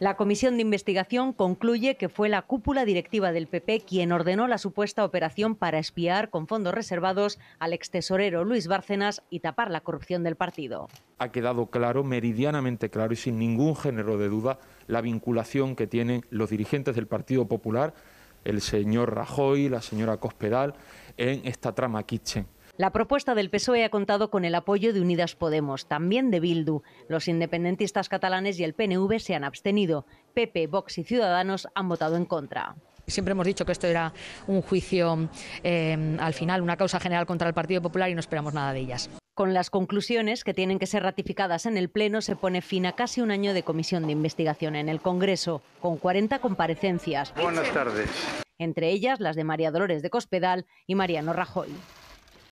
La comisión de investigación concluye que fue la cúpula directiva del PP quien ordenó la supuesta operación para espiar con fondos reservados al ex tesorero Luis Bárcenas y tapar la corrupción del partido. Ha quedado claro, meridianamente claro y sin ningún género de duda, la vinculación que tienen los dirigentes del Partido Popular, el señor Rajoy, la señora Cospedal, en esta trama Kitchen. La propuesta del PSOE ha contado con el apoyo de Unidas Podemos, también de Bildu. Los independentistas catalanes y el PNV se han abstenido. PP, Vox y Ciudadanos han votado en contra. Siempre hemos dicho que esto era un juicio eh, al final, una causa general contra el Partido Popular y no esperamos nada de ellas. Con las conclusiones que tienen que ser ratificadas en el Pleno se pone fin a casi un año de comisión de investigación en el Congreso, con 40 comparecencias. Buenas tardes. Entre ellas las de María Dolores de Cospedal y Mariano Rajoy.